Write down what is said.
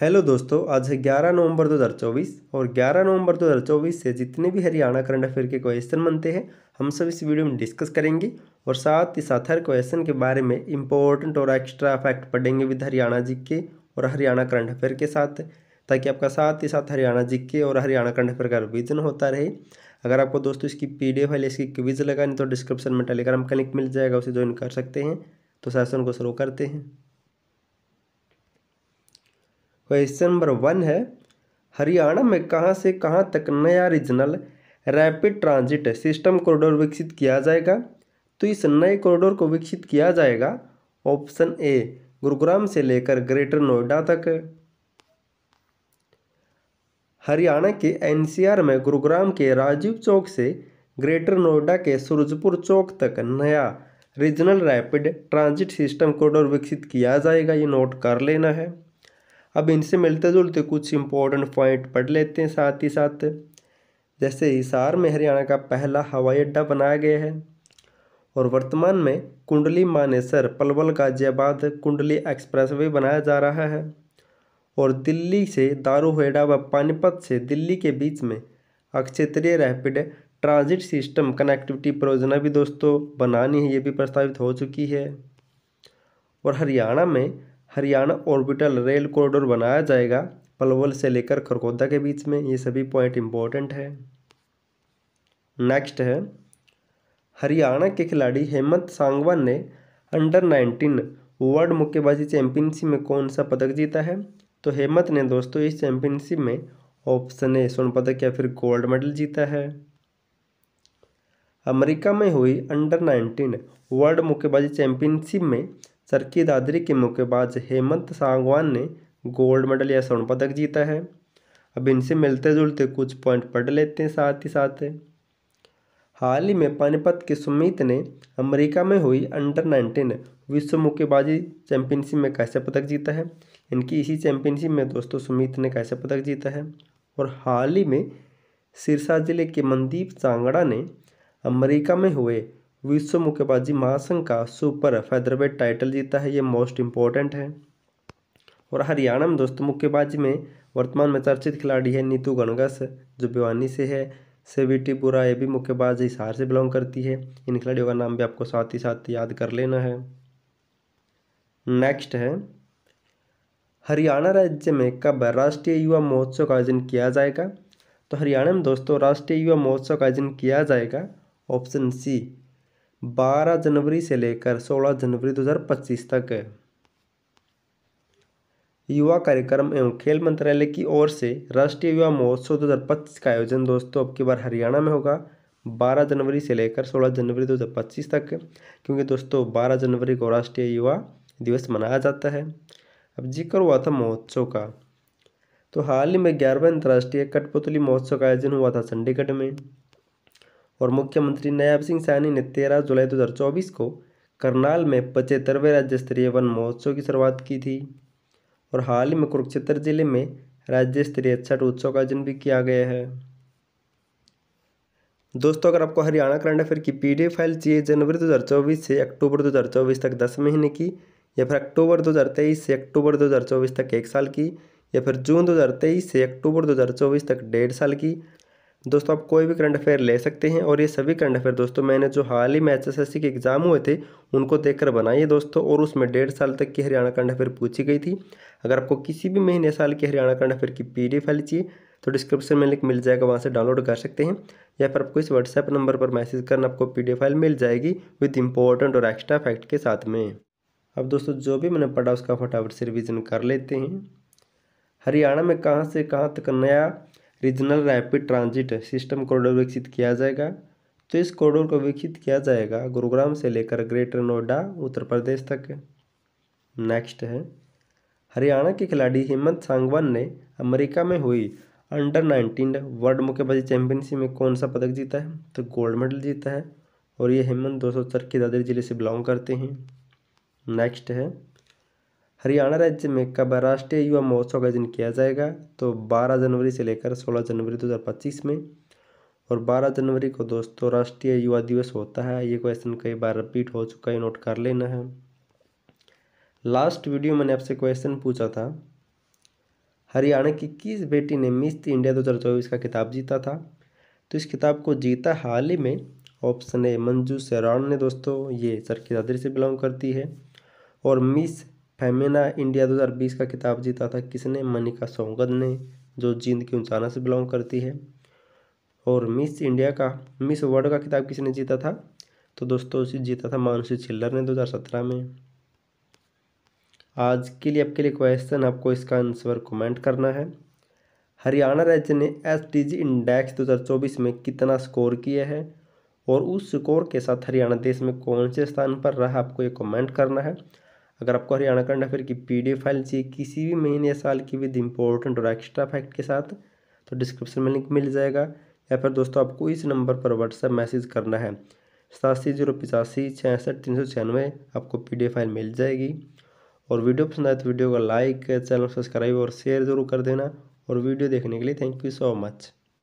hello दोस्तों आज है 11 नवंबर 2024 और 11 नवंबर 2024 से जितने भी हरियाणा करंट अफेयर के क्वेश्चन बनते हैं हम सब इस वीडियो में डिस्कस करेंगे और साथ ही साथ हर क्वेश्चन के बारे में इंपॉर्टेंट और एक्स्ट्रा फैक्ट पढ़ेंगे विद हरियाणा जी के और हरियाणा करंट अफेयर के साथ ताकि आपका साथ ही साथ हरियाणा जी के और हरियाणा करंट अफेयर का रिविजन होता रहे अगर आपको दोस्तों इसकी पी डी एफ है इसकी क्विज लगानी तो डिस्क्रिप्शन में टेलीग्राम का लिंक मिल जाएगा उसे ज्वाइन कर सकते हैं तो सेशन को शुरू करते हैं क्वेश्चन नंबर वन है हरियाणा में कहां से कहां तक नया regional rapid transit system corridor विकसित किया जाएगा तो इस नए कॉरिडोर को विकसित किया जाएगा ऑप्शन ए गुरुग्राम से लेकर ग्रेटर नोएडा तक हरियाणा के एनसीआर में गुरुग्राम के राजीव चौक से ग्रेटर नोएडा के सूरजपुर चौक तक नया regional rapid transit system corridor विकसित किया जाएगा ये नोट कर लेना है अब इनसे मिलते जुलते कुछ इम्पोर्टेंट पॉइंट पढ़ लेते हैं साथ ही साथ जैसे हिसार में हरियाणा का पहला हवाई अड्डा बनाया गया है और वर्तमान में कुंडली मानेसर पलवल गाजियाबाद कुंडली एक्सप्रेस वे बनाया जा रहा है और दिल्ली से दारूहेड़ा व पानीपत से दिल्ली के बीच में अक्षेत्रीय रैपिड ट्रांजिट सिस्टम कनेक्टिविटी परियोजना भी दोस्तों बनानी है ये भी प्रस्तावित हो चुकी है और हरियाणा में हरियाणा ऑर्बिटल रेल कॉरिडोर बनाया जाएगा पलवल से लेकर खरगोदा के बीच में ये सभी पॉइंट इम्पोर्टेंट है नेक्स्ट है हरियाणा के खिलाड़ी हेमंत सांगवान ने अंडर नाइनटीन वर्ल्ड मुक्केबाजी चैंपियनशिप में कौन सा पदक जीता है तो हेमंत ने दोस्तों इस चैंपियनशिप में ऑप्शन ए स्वर्ण पदक या फिर गोल्ड मेडल जीता है अमेरिका में हुई अंडर नाइनटीन वर्ल्ड मुक्केबाजी चैंपियनशिप में सर की दादरी के मुक्केबाज हेमंत सांगवान ने गोल्ड मेडल या स्वर्ण पदक जीता है अब इनसे मिलते जुलते कुछ पॉइंट पढ़ लेते हैं साथ ही साथ हाल ही में पानीपत के सुमित ने अमेरिका में हुई अंडर नाइनटीन विश्व मुक्केबाजी चैंपियनशिप में कैसे पदक जीता है इनकी इसी चैंपियनशिप में दोस्तों सुमित ने कैसे पदक जीता है और हाल ही में सिरसा जिले के मनदीप सांगड़ा ने अमेरिका में हुए विश्व मुक्केबाजी महासंघ का सुपर फेदरवेट टाइटल जीता है ये मोस्ट इम्पॉर्टेंट है और हरियाणा में दोस्तों मुक्केबाजी में वर्तमान में चर्चित खिलाड़ी है नीतू गणगस जो भिवानी से है सेविटी बुरा ये भी मुक्केबाज हिसार से बिलोंग करती है इन खिलाड़ियों का नाम भी आपको साथ ही साथ याद कर लेना है नेक्स्ट है हरियाणा राज्य में कब राष्ट्रीय युवा महोत्सव का आयोजन किया जाएगा तो हरियाणा में दोस्तों राष्ट्रीय युवा महोत्सव का आयोजन किया जाएगा ऑप्शन सी बारह जनवरी से लेकर सोलह जनवरी 2025 तक युवा कार्यक्रम एवं खेल मंत्रालय की ओर से राष्ट्रीय युवा महोत्सव 2025 का आयोजन दोस्तों अब की बार हरियाणा में होगा 12 जनवरी से लेकर 16 जनवरी 2025 तक क्योंकि दोस्तों 12 जनवरी को राष्ट्रीय युवा दिवस मनाया जाता है अब जिक्र हुआ था महोत्सव का तो हाल ही में ग्यारहवें अंतर्राष्ट्रीय कठपुतली महोत्सव का आयोजन हुआ था चंडीगढ़ में और मुख्यमंत्री नायब सिंह सैनी ने तेरह जुलाई दो को करनाल में पचहत्तरवें राज्य स्तरीय वन महोत्सव की शुरुआत की थी और हाल ही में कुरुक्षेत्र जिले में राज्य स्तरीय छठ उत्सव का आयोजन भी किया गया है दोस्तों अगर आपको हरियाणा करंट अफेयर की पीडीएफ फाइल चाहिए जनवरी 2024 से अक्टूबर 2024 तक दस महीने की या फिर अक्टूबर 2023 से अक्टूबर 2024 तक एक साल की या फिर जून 2023 से अक्टूबर 2024 तक डेढ़ साल की दोस्तों आप कोई भी करंट अफेयर ले सकते हैं और ये सभी करंट अफेयर दोस्तों मैंने जो हाल ही में एच के एग्ज़ाम हुए थे उनको देखकर बनाई है दोस्तों और उसमें डेढ़ साल तक की हरियाणा करंट अफेयर पूछी गई थी अगर आपको किसी भी महीने साल की हरियाणा करंट अफेयर की पी डी चाहिए तो डिस्क्रिप्शन में लिंक मिल जाएगा वहाँ से डाउनलोड कर सकते हैं या फिर आपको इस व्हाट्सएप नंबर पर मैसेज करना आपको पी फाइल मिल जाएगी विद इंपॉर्टेंट और एक्स्ट्रा फैक्ट के साथ में अब दोस्तों जो भी मैंने पढ़ा उसका फटाफट से रिविज़न कर लेते हैं हरियाणा में कहाँ से कहाँ तक नया regional rapid transit system corridor विकसित किया जाएगा तो इस कॉरिडोर को विकसित किया जाएगा गुरुग्राम से लेकर ग्रेटर नोएडा उत्तर प्रदेश तक नेक्स्ट है हरियाणा के खिलाड़ी हेमंत सांगवान ने अमेरिका में हुई अंडर नाइनटीन वर्ल्ड मुक्केबाजी चैंपियनशिप में कौन सा पदक जीता है तो गोल्ड मेडल जीता है और ये हेमंत दो सौ चरखी दादरी जिले से बिलोंग करते हैं नेक्स्ट है हरियाणा राज्य में कब राष्ट्रीय युवा महोत्सव का आयोजन किया जाएगा तो 12 जनवरी से लेकर 16 जनवरी 2025 में और 12 जनवरी को दोस्तों राष्ट्रीय युवा दिवस होता है ये क्वेश्चन कई बार रिपीट हो चुका है नोट कर लेना है लास्ट वीडियो मैंने आपसे क्वेश्चन पूछा था हरियाणा की किस बेटी ने मिस इंडिया दो का किताब जीता था तो इस किताब को जीता हाल ही में ऑप्शन ए मंजू सराण ने दोस्तों ये सर की दादरी से बिलोंग करती है और मिस फेमिना इंडिया 2020 का खिताब जीता था किसने मनिका सौगत ने जो जींद की उंचाना से बिलोंग करती है और मिस इंडिया का मिस वर्ल्ड का खिताब किसने जीता था तो दोस्तों उसे जीता था मानुषी छिल्लर ने 2017 में आज के लिए आपके लिए क्वेश्चन आपको इसका आंसर कमेंट करना है हरियाणा राज्य ने एस इंडेक्स दो में कितना स्कोर किया है और उस स्कोर के साथ हरियाणा देश में कौन से स्थान पर रहा आपको ये कमेंट करना है अगर आपको हरियाणा करंट अफेयर की पी फाइल चाहिए किसी भी महीने या साल की विद इम्पोर्टेंट और एक्स्ट्रा फैक्ट के साथ तो डिस्क्रिप्शन में लिंक मिल जाएगा या फिर दोस्तों आपको इस नंबर पर व्हाट्सएप मैसेज करना है सतासी जीरो पचासी छियासठ तीन सौ छियानवे आपको पी फाइल मिल जाएगी और वीडियो पसंद आए तो वीडियो को लाइक चैनल सब्सक्राइब और शेयर जरूर कर देना और वीडियो देखने के लिए थैंक यू सो मच